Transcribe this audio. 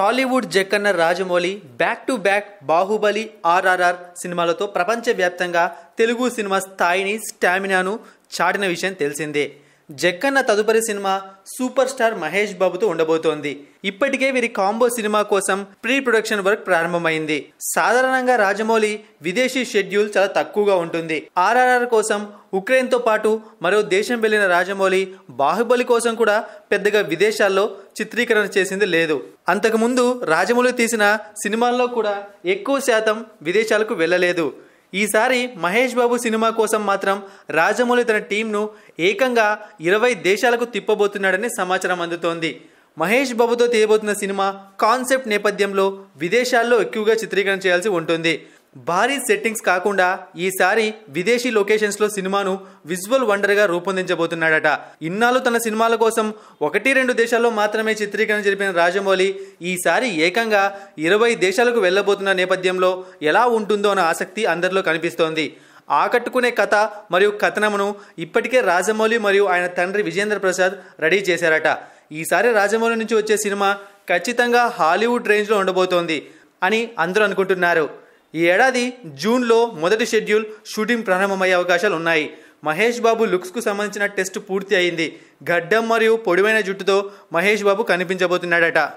Tollywood Jakkanna Rajamouli back to back Baahubali RRR సినిమాలతో ప్రపంచవ్యాప్తంగా Telugu cinema స్థాయిని స్టామినాను చాటిన విషయం తెలిసిందే జక్కన్న తదుపరి సినిమా సూపర్ స్టార్ మహేష్ బాబుతో ఉండబోతోంది ఇప్పటికే వీరి కాంబో సినిమా కోసం ప్రీ ప్రొడక్షన్ వర్క్ ప్రారంభమైంది సాధారణంగా రాజమౌళి విదేశీ షెడ్యూల్ చాలా తక్కువగా ఉంటుంది ఆర్ఆర్ఆర్ కోసం ఉక్రెయిన్తో పాటు మరో దేశం వెళ్లిన రాజమౌళి బాహుబలి కోసం కూడా పెద్దగా విదేశాల్లో చిత్రీకరణ చేసింది లేదు అంతకుముందు రాజమౌళి తీసిన సినిమాల్లో కూడా ఎక్కువ శాతం విదేశాలకు వెళ్ళలేదు ఈసారి మహేష్ బాబు సినిమా కోసం మాత్రం రాజమౌళి తన టీంను ఏకంగా ఇరవై దేశాలకు తిప్పబోతున్నాడని సమాచారం అందుతోంది మహేష్ బాబుతో తీయబోతున్న సినిమా కాన్సెప్ట్ నేపథ్యంలో విదేశాల్లో ఎక్కువగా చిత్రీకరణ చేయాల్సి ఉంటుంది భారీ సెట్టింగ్స్ కాకుండా ఈసారి విదేశీ లొకేషన్స్లో సినిమాను విజువల్ వండర్గా రూపొందించబోతున్నాడట ఇన్నాళ్ళు తన సినిమాల కోసం ఒకటి రెండు దేశాల్లో మాత్రమే చిత్రీకరణ జరిపిన రాజమౌళి ఈసారి ఏకంగా ఇరవై దేశాలకు వెళ్ళబోతున్న నేపథ్యంలో ఎలా ఉంటుందో అన్న ఆసక్తి అందరిలో కనిపిస్తోంది ఆకట్టుకునే కథ మరియు కథనమును ఇప్పటికే రాజమౌళి మరియు ఆయన తండ్రి విజేంద్ర ప్రసాద్ రెడీ చేశారట ఈసారి రాజమౌళి నుంచి వచ్చే సినిమా ఖచ్చితంగా హాలీవుడ్ రేంజ్లో ఉండబోతోంది అని అందరూ అనుకుంటున్నారు ఈ ఏడాది జూన్లో మొదటి షెడ్యూల్ షూటింగ్ ప్రారంభమయ్యే అవకాశాలు ఉన్నాయి మహేష్ బాబు లుక్స్కు సంబంధించిన టెస్ట్ పూర్తి అయింది గడ్డం మరియు పొడివైన జుట్టుతో మహేష్ బాబు కనిపించబోతున్నాడట